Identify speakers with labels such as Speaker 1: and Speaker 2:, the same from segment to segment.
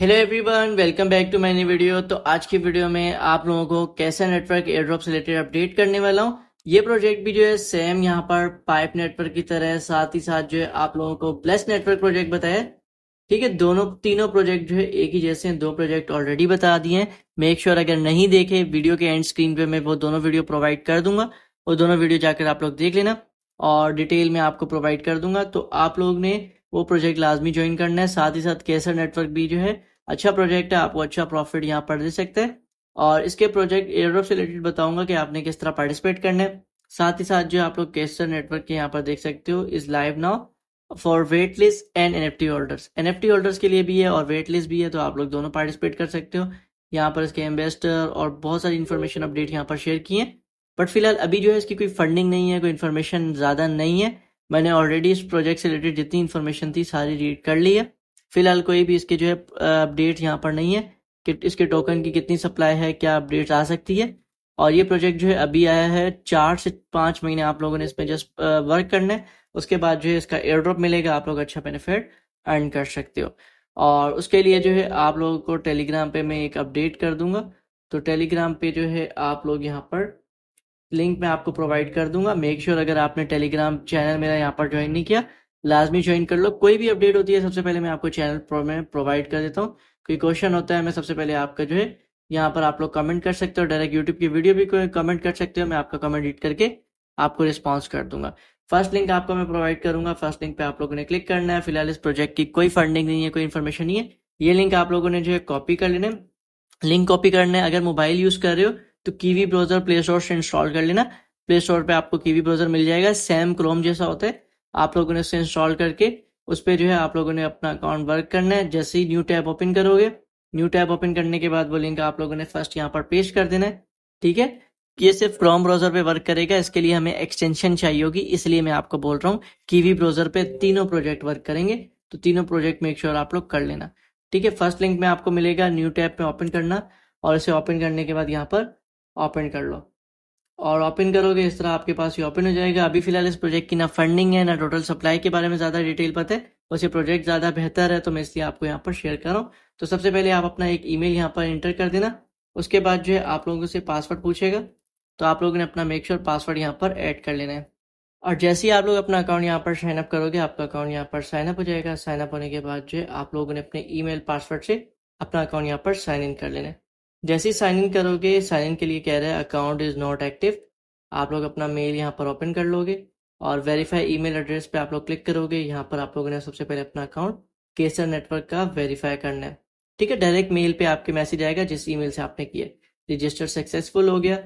Speaker 1: hello everyone welcome back to my new video तो आज की वीडियो में आप लोगों को कैसे नेटवर्क एयरड्रॉप से रिलेटेड अपडेट करने वाला हूँ ये प्रोजेक्ट भी जो है सेम यहाँ पर पाइप नेटवर्क की तरह है साथ ही साथ जो है आप लोगों को ब्लेस नेटवर्क प्रोजेक्ट बताया ठीक है दोनों तीनों प्रोजेक्ट जो है एक ही जैसे हैं दो प्रोजेक्ट ऑलरेडी बता दिए हैं मेक श्योर अगर नहीं देखे वीडियो के एंड स्क्रीन पे मैं वो दोनों वीडियो प्रोवाइड कर दूंगा और दोनों वीडियो जाकर आप लोग देख लेना और डिटेल में आपको प्रोवाइड कर दूंगा तो आप लोग ने वो प्रोजेक्ट लाजमी ज्वाइन करना है साथ ही साथ केसर नेटवर्क भी जो है अच्छा प्रोजेक्ट है आपको अच्छा प्रॉफिट यहाँ पर दे सकते हैं और इसके प्रोजेक्ट एयरड्रॉप से रिलेटेड बताऊंगा कि आपने किस तरह पार्टिसिपेट करना है साथ ही साथ जो आप लोग केसर नेटवर्क के यहाँ पर देख सकते हो is live now for wait list and N F T holders N F T holders के लिए भी है और वेट लिस्ट भी है तो आप लोग दोनों पार्टिसिपेट कर सकते हो यहाँ पर इसके एम्बेसडर और बहुत सारी इन्फॉर्मेशन अपडेट यहाँ पर शेयर किए बट फिलहाल अभी जो है इसकी कोई फंडिंग नहीं है कोई इन्फॉर्मेशन ज़्यादा नहीं है मैंने ऑलरेडी इस प्रोजेक्ट से रिलेटेड जितनी इन्फॉर्मेशन थी सारी रीड कर ली है फिलहाल कोई भी इसके जो है अपडेट यहाँ पर नहीं है कि इसके टोकन की कितनी सप्लाई है क्या अपडेट आ सकती है और ये प्रोजेक्ट जो है अभी आया है चार से पाँच महीने आप लोगों ने इसमें जस्ट वर्क करना है उसके बाद जो है इसका एयर ड्रॉप मिलेगा आप लोग अच्छा बेनिफिट अर्न कर सकते हो और उसके लिए जो है आप लोगों को टेलीग्राम पे मैं एक अपडेट कर दूंगा तो टेलीग्राम पे जो है आप लोग यहाँ पर लिंक मैं आपको प्रोवाइड कर दूंगा मेक श्योर sure अगर आपने टेलीग्राम चैनल मेरा यहाँ पर ज्वाइन नहीं किया लाजमी ज्वाइन कर लो कोई भी अपडेट होती है सबसे पहले मैं आपको चैनल में प्रोवाइड कर देता हूँ कोई क्वेश्चन होता है मैं सबसे पहले आपका जो है यहाँ पर आप लोग कमेंट कर सकते हो डायरेक्ट यूट्यूब की वीडियो भी कमेंट कर सकते हो मैं आपका कमेंट एडिट करके आपको रिस्पॉन्स कर दूंगा फर्स्ट लिंक आपको मैं प्रोवाइड करूंगा फर्स्ट लिंक पे आप लोगों ने क्लिक करना है फिलहाल इस प्रोजेक्ट की कोई फंडिंग नहीं है कोई इन्फॉर्मेशन नहीं है ये लिंक आप लोगों ने जो है कॉपी कर लेना है लिंक कॉपी करना है अगर मोबाइल यूज कर रहे हो तो कीवी ब्राउजर प्ले स्टोर से इंस्टॉल कर लेना प्ले स्टोर पे आपको कीवी ब्राउजर मिल जाएगा सेम क्रोम जैसा होता है आप लोगों ने उसे इंस्टॉल करके उस पर जो है आप लोगों ने अपना अकाउंट वर्क करना है जैसे ही न्यू टैब ओपन करोगे न्यू टैब ओपन करने के बाद वो लिंक आप लोगों ने फर्स्ट यहाँ पर पेश कर देना है ठीक है ये सिर्फ क्रोम ब्राउजर पे वर्क करेगा इसके लिए हमें एक्सटेंशन चाहिए होगी इसलिए मैं आपको बोल रहा हूँ कीवी ब्राउजर पे तीनों प्रोजेक्ट वर्क करेंगे तो तीनों प्रोजेक्ट मेक श्योर आप लोग कर लेना ठीक है फर्स्ट लिंक में आपको मिलेगा न्यू टैब में ओपन करना और इसे ओपन करने के बाद यहाँ पर ओपन कर लो और ओपन करोगे इस तरह आपके पास ये ओपन हो जाएगा अभी फिलहाल इस प्रोजेक्ट की ना फंडिंग है ना टोटल सप्लाई के बारे में ज़्यादा डिटेल पता है वैसे प्रोजेक्ट ज़्यादा बेहतर है तो मैं इसलिए आपको यहाँ पर शेयर कर रहा हूँ तो सबसे पहले आप अपना एक ईमेल यहाँ पर इंटर कर देना उसके बाद जो है आप लोगों से पासवर्ड पूछेगा तो आप लोगों ने अपना मेक श्योर पासवर्ड यहाँ पर ऐड कर लेना है और जैसे ही आप लोग अपना अकाउंट यहाँ पर साइनअप करोगे आपका अकाउंट यहाँ पर साइनअप हो जाएगा साइनअप होने के बाद जो है आप लोगों ने अपने ईमेल पासवर्ड से अपना अकाउंट यहाँ पर साइन इन कर लेना है जैसे ही साइन इन करोगे साइन इन के लिए कह रहे हैं अकाउंट इज़ नॉट एक्टिव आप लोग अपना मेल यहाँ पर ओपन कर लोगे और वेरीफाई ईमेल एड्रेस पे आप लोग क्लिक करोगे यहाँ पर आप लोगों ने सबसे पहले अपना अकाउंट केसर नेटवर्क का वेरीफाई करना है ठीक है डायरेक्ट मेल पे आपके मैसेज आएगा जिस ईमेल से आपने किया रजिस्टर सक्सेसफुल हो गया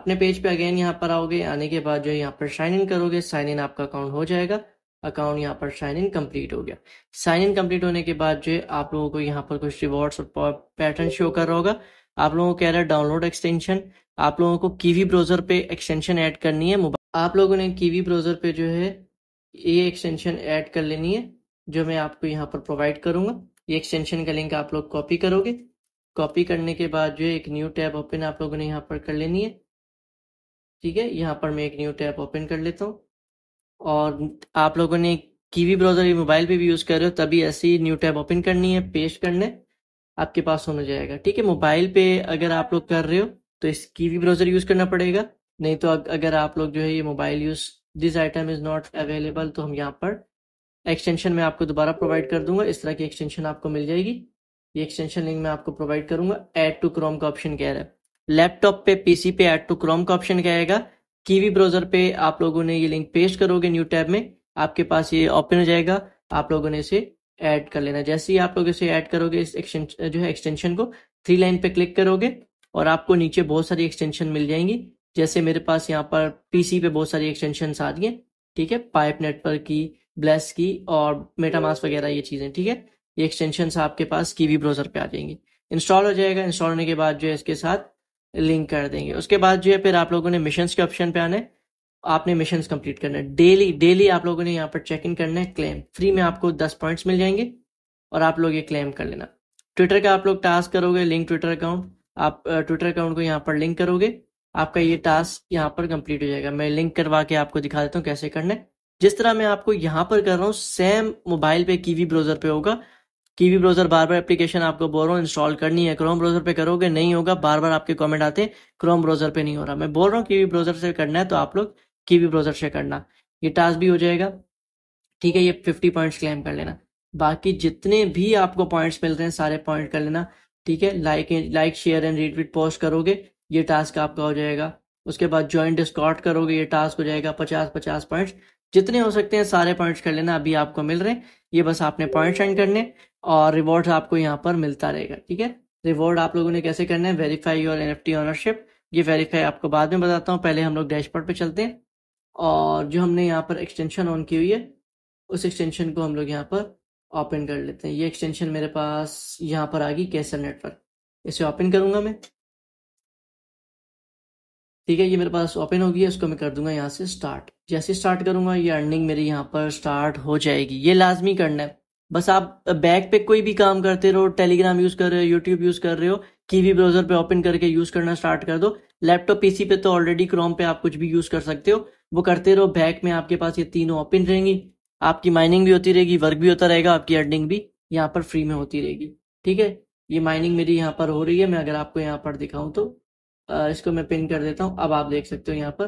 Speaker 1: अपने पेज पे अगेन यहाँ पर आओगे आने के बाद जो यहाँ पर साइन इन करोगे साइन इन आपका अकाउंट हो जाएगा अकाउंट यहाँ पर साइन इन कंप्लीट हो गया साइन इन कंप्लीट होने के बाद जो है आप लोगों को यहाँ पर कुछ रिवॉर्ड्स और पैटर्न शो कर रहा होगा आप लोगों को कह रहा है डाउनलोड एक्सटेंशन आप लोगों को कीवी ब्राउजर पे एक्सटेंशन ऐड करनी है मोबाइल आप लोगों ने कीवी ब्राउजर पे जो है ये एक्सटेंशन ऐड कर लेनी है जो मैं आपको यहाँ पर प्रोवाइड करूंगा ये एक्सटेंशन का लिंक आप लोग कॉपी करोगे कॉपी करने के बाद जो है एक न्यू टैब ओपन आप लोगों ने यहाँ पर कर लेनी है ठीक है यहाँ पर मैं एक न्यू टैब ओपन कर लेता हूँ और आप लोगों ने कीवी ब्राउजर या मोबाइल पे भी यूज कर रहे हो तभी ऐसी न्यू टैब ओपन करनी है पेश करने आपके पास होना जाएगा ठीक है मोबाइल पे अगर आप लोग कर रहे हो तो इस कीवी ब्राउजर यूज करना पड़ेगा नहीं तो अगर आप लोग जो है ये mobile use this item is not available तो हम यहाँ पर एक्सटेंशन में आपको दोबारा प्रोवाइड कर दूंगा इस तरह की एक्सटेंशन आपको मिल जाएगी ये एक्सटेंशन लिंक मैं आपको प्रोवाइड करूंगा एड टू क्रोम का ऑप्शन क्या है लैपटॉप पे पीसी पे एड टू क्रोम का ऑप्शन क्या आएगा कीवी ब्राउजर पे आप लोगों ने ये लिंक पेस्ट करोगे न्यू टैब में आपके पास ये ओपन हो जाएगा आप लोगों ने इसे ऐड कर लेना जैसे ही आप लोग इसे ऐड करोगे इस एक्सटेंशन जो है एक्सटेंशन को थ्री लाइन पे क्लिक करोगे और आपको नीचे बहुत सारी एक्सटेंशन मिल जाएंगी जैसे मेरे पास यहाँ पर पीसी पे बहुत सारी एक्सटेंशन आ रही ठीक है पाइप नेटवर्क की ब्लेस की और मेटामास वगैरह ये चीज़ें ठीक है ये एक्सटेंशन आपके पास कीवी ब्राउजर पे आ जाएंगी इंस्टॉल हो जाएगा इंस्टॉल होने के बाद जो है इसके साथ लिंक कर देंगे उसके बाद जो है फिर आप लोगों ने मिशन के ऑप्शन पे आने आपने मिशन कंप्लीट करना है डेली डेली आप लोगों ने यहाँ पर चेक इन करना है क्लेम फ्री में आपको दस पॉइंट्स मिल जाएंगे और आप लोग ये क्लेम कर लेना ट्विटर का आप लोग टास्क करोगे लिंक ट्विटर अकाउंट आप ट्विटर अकाउंट को यहाँ पर लिंक करोगे आपका ये टास्क यहाँ पर कंप्लीट हो जाएगा मैं लिंक करवा के आपको दिखा देता हूँ कैसे करना है जिस तरह मैं आपको यहाँ पर कर रहा हूँ सेम मोबाइल पे कीवी ब्राउजर पे होगा कीवी ब्राउजर बार बार एप्लीकेशन आपको बोल रहा हूँ इंस्टॉल करनी है क्रोम ब्राउजर पे करोगे नहीं होगा बार बार आपके कमेंट आते क्रोम ब्राउजर पे नहीं हो रहा मैं बोल रहा हूँ कीवी ब्राउजर से करना है तो आप लोग कीवी ब्राउजर से करना ये टास्क भी हो जाएगा ठीक है ये फिफ्टी पॉइंट्स क्लेम कर लेना बाकी जितने भी आपको पॉइंट्स मिल रहे हैं सारे पॉइंट कर लेना ठीक है like like share and retweet post करोगे ये टास्क आपका हो जाएगा उसके बाद ज्वाइन डिस्कॉट करोगे ये टास्क हो जाएगा पचास पचास पॉइंट्स जितने हो सकते हैं सारे पॉइंट्स कर लेना अभी आपको मिल रहे हैं ये बस आपने पॉइंट सेंड करने और रिवॉर्ड आपको यहाँ पर मिलता रहेगा ठीक है रिवॉर्ड आप लोगों ने कैसे करना है वेरीफाई योर एन ऑनरशिप ये वेरीफाई आपको बाद में बताता हूँ पहले हम लोग डैशबोर्ड पे चलते हैं और जो हमने यहाँ पर एक्सटेंशन ऑन की हुई है उस एक्सटेंशन को हम लोग यहाँ पर ओपन कर लेते हैं ये एक्सटेंशन मेरे पास यहाँ पर आ गई कैसर नेटवर्क इसे ओपन करूंगा मैं ठीक है ये मेरे पास ओपन होगी इसको मैं कर दूंगा यहाँ से स्टार्ट जैसे स्टार्ट करूंगा ये अर्निंग मेरी यहाँ पर स्टार्ट हो जाएगी ये लाजमी करना है बस आप बैक पे कोई भी काम करते रहो टेलीग्राम यूज कर रहे हो यूट्यूब यूज कर रहे हो कीवी ब्राउजर पे ओपन करके यूज करना स्टार्ट कर दो लैपटॉप पीसी पे तो ऑलरेडी क्रोम पे आप कुछ भी यूज कर सकते हो वो करते रहो बैक में आपके पास ये तीनों ओपन रहेंगी आपकी माइनिंग भी होती रहेगी वर्क भी होता रहेगा आपकी अर्निंग भी यहाँ पर फ्री में होती रहेगी ठीक है ये माइनिंग मेरी यहाँ पर हो रही है मैं अगर आपको यहाँ पर दिखाऊं तो इसको मैं पिन कर देता हूँ अब आप देख सकते हो यहाँ पर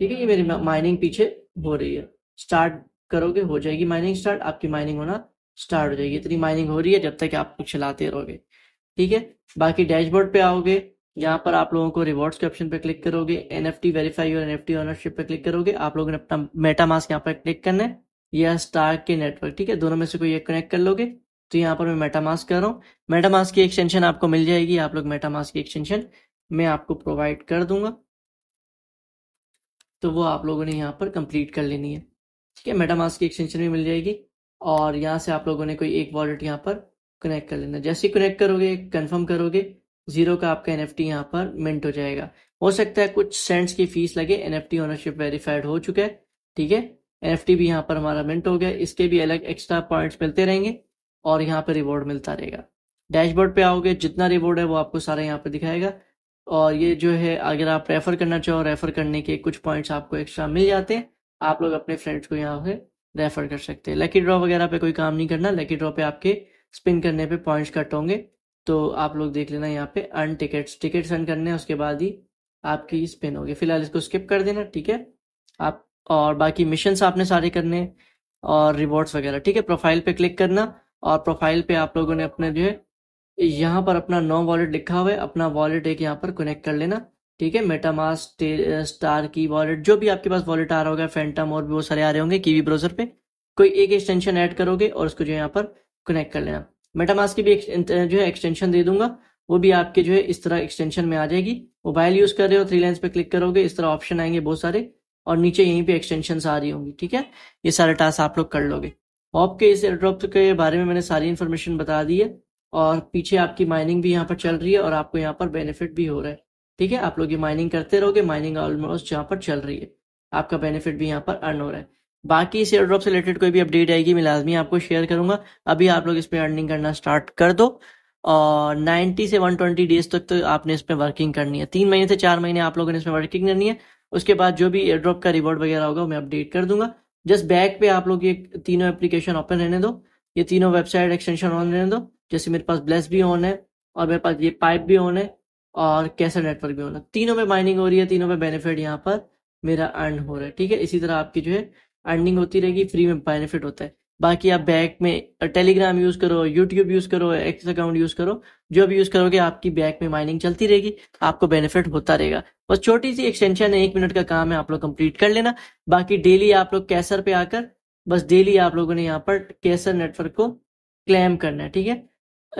Speaker 1: ठीक है ये मेरी माइनिंग पीछे हो रही है स्टार्ट करोगे हो जाएगी माइनिंग स्टार्ट आपकी माइनिंग होना स्टार्ट हो जाएगी इतनी माइनिंग हो रही है जब तक आप चलाते रहोगे ठीक है बाकी डैशबोर्ड पे आओगे यहाँ पर आप लोगों को रिवॉर्ड्स के ऑप्शन पे क्लिक करोगे एन एफ टी वेरीफाई और एन एफ टी ऑनरशिप पे क्लिक करोगे आप लोगों ने अपना मेटा मास्क यहाँ पर क्लिक करना है या स्टार के नेटवर्क ठीक है दोनों में से कोई एक कनेक्ट कर लोगे तो यहाँ पर मैं मेटा मास्क कर रहा हूँ मेटा मास्क की एक्सटेंशन आपको मिल जाएगी आप लोग मेटा मास्क की एक्सटेंशन मैं आपको प्रोवाइड कर दूंगा तो वो आप लोगों ने यहाँ पर कंप्लीट कर लेनी है ठीक है मेटामास्क की एक्सटेंशन भी मिल जाएगी और यहाँ से आप लोगों ने कोई एक वॉलेट यहाँ पर कनेक्ट कर लेना जैसे कनेक्ट करोगे कंफर्म करोगे जीरो का आपका एन एफ टी यहाँ पर मिंट हो जाएगा हो सकता है कुछ सेंट्स की फीस लगे N F T ownership verified हो चुका है ठीक है एन एफ टी भी यहाँ पर हमारा मिंट हो गया इसके भी अलग एक्स्ट्रा पॉइंट्स मिलते रहेंगे और यहाँ पर रिवॉर्ड मिलता रहेगा डैशबोर्ड पे आओगे जितना रिवॉर्ड है वो आपको सारा यहाँ पर दिखाएगा और ये जो है अगर आप रेफ़र करना चाहो रेफ़र करने के कुछ पॉइंट्स आपको एक्स्ट्रा मिल जाते हैं आप लोग अपने फ्रेंड्स को यहाँ पे रेफ़र कर सकते हैं लकी ड्रॉ वगैरह पे कोई काम नहीं करना लकी ड्रॉ पे आपके स्पिन करने पे पॉइंट्स कट होंगे तो आप लोग देख लेना यहाँ पे अर्न टिकट्स टिकट्स अर्न करने हैं उसके बाद ही आपकी स्पिन होगी फिलहाल इसको स्किप कर देना ठीक है आप और बाकी मिशन आपने सारे करने और रिवॉर्ड्स वगैरह ठीक है प्रोफाइल पे क्लिक करना और प्रोफाइल पे आप लोगों ने अपने जो है यहाँ पर अपना नो वॉलेट लिखा हुआ है अपना वॉलेट एक यहाँ पर कनेक्ट कर लेना ठीक है मेटामास स्टार की वॉलेट जो भी आपके पास वॉलेट आ रहा होगा फैंटम और भी बहुत सारे आ रहे होंगे कीवी ब्राउजर पे कोई एक एक्सटेंशन ऐड करोगे और उसको जो यहाँ पर कनेक्ट कर लेना मेटामास की भी जो है एक्सटेंशन दे दूंगा वो भी आपके जो है इस तरह एक्सटेंशन में आ जाएगी मोबाइल यूज कर रहे हो थ्री लाइन्स पे क्लिक करोगे इस तरह ऑप्शन आएंगे बहुत सारे और नीचे यहीं पर एक्सटेंशन आ रही होंगी ठीक है ये सारे टास्क आप लोग कर लोगे ऑप के इस एयरड्रॉप के बारे में मैंने सारी इन्फॉर्मेशन बता दी है और पीछे आपकी माइनिंग भी यहाँ पर चल रही है और आपको यहाँ पर बेनिफिट भी हो रहा है ठीक है आप लोग ये माइनिंग करते रहोगे माइनिंग ऑलमोस्ट यहाँ पर चल रही है आपका बेनिफिट भी यहाँ पर अर्न हो रहा है बाकी इस एयरड्रॉप से रिलेटेड कोई भी अपडेट आएगी मैं लाजमी आपको शेयर करूंगा अभी आप लोग इस पर अर्निंग करना स्टार्ट कर दो और 90 से 120 डेज तक तो आपने इसमें वर्किंग करनी है तीन महीने से चार महीने आप लोगों ने इसमें वर्किंग करनी है उसके बाद जो भी एयरड्रॉप का रिवॉर्ड वगैरह होगा मैं अपडेट कर दूंगा जस्ट बैक पे आप लोग ये तीनों एप्लीकेशन ओपन रहने दो ये तीनों वेबसाइट एक्सटेंशन ऑन रहने दो जैसे मेरे पास ब्लेस भी ऑन है और मेरे पास ये पाइप भी ऑन है और कैसा नेटवर्क भी ऑन है तीनों में माइनिंग हो रही है तीनों में बेनिफिट यहाँ पर मेरा अर्न हो रहा है ठीक है इसी तरह आपकी जो है अर्निंग होती रहेगी फ्री में बेनिफिट होता है बाकी आप बैक में टेलीग्राम यूज करो यूट्यूब यूज करो एक्स अकाउंट यूज करो जो भी यूज करोगे आपकी बैक में माइनिंग चलती रहेगी आपको बेनिफिट होता रहेगा बस छोटी सी एक्सटेंशन है एक मिनट का काम है आप लोग कंप्लीट कर लेना बाकी डेली आप लोग कैसर पे आकर बस डेली आप लोगों ने यहाँ पर कैसर नेटवर्क को क्लेम करना है ठीक है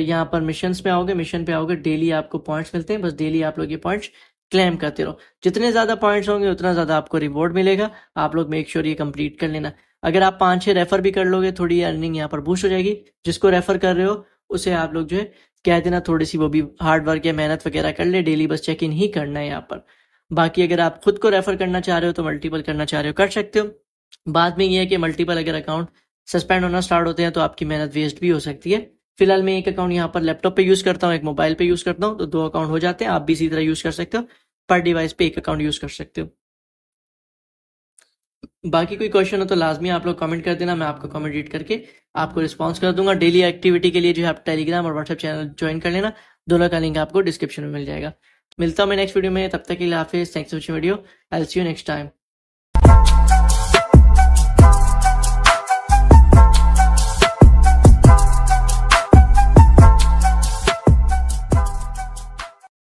Speaker 1: यहाँ पर मिशन पे आओगे मिशन पे आओगे डेली आपको पॉइंट्स मिलते हैं बस डेली आप लोग ये पॉइंट्स क्लेम करते रहो जितने ज्यादा पॉइंट्स होंगे उतना ज्यादा आपको रिवॉर्ड मिलेगा आप लोग मेक श्योर ये कंप्लीट कर लेना अगर आप पांच छह रेफर भी कर लोगे थोड़ी अर्निंग यहाँ पर बूस्ट हो जाएगी जिसको रेफर कर रहे हो उसे आप लोग जो है कह देना थोड़ी सी वो भी हार्ड वर्क या मेहनत वगैरह कर ले डेली बस चेक इन ही करना है यहाँ पर बाकी अगर आप खुद को रेफर करना चाह रहे हो तो मल्टीपल करना चाह रहे हो कर सकते हो बाद में ये है कि मल्टीपल अगर अकाउंट सस्पेंड होना स्टार्ट होते हैं तो आपकी मेहनत वेस्ट भी हो सकती है फिलहाल मैं एक अकाउंट यहाँ पर लैपटॉप पे यूज करता हूँ एक मोबाइल पे यूज करता हूँ तो दो अकाउंट हो जाते हैं आप भी इसी तरह यूज कर सकते हो पर डिवाइस पे एक अकाउंट यूज कर सकते हो बाकी कोई क्वेश्चन हो तो लाजमी आप लोग कमेंट कर देना मैं आपको कमेंट रीड करके आपको रिस्पॉन्स कर दूंगा डेली एक्टिविटी के लिए जो है आप टेलीग्राम और व्हाट्सएप चैनल ज्वाइन कर लेना दोनों का लिंक आपको डिस्क्रिप्शन में मिल जाएगा मिलता हूं मैं नेक्स्ट वीडियो में तब तक के लिए हाफिज thanks for video I see you next time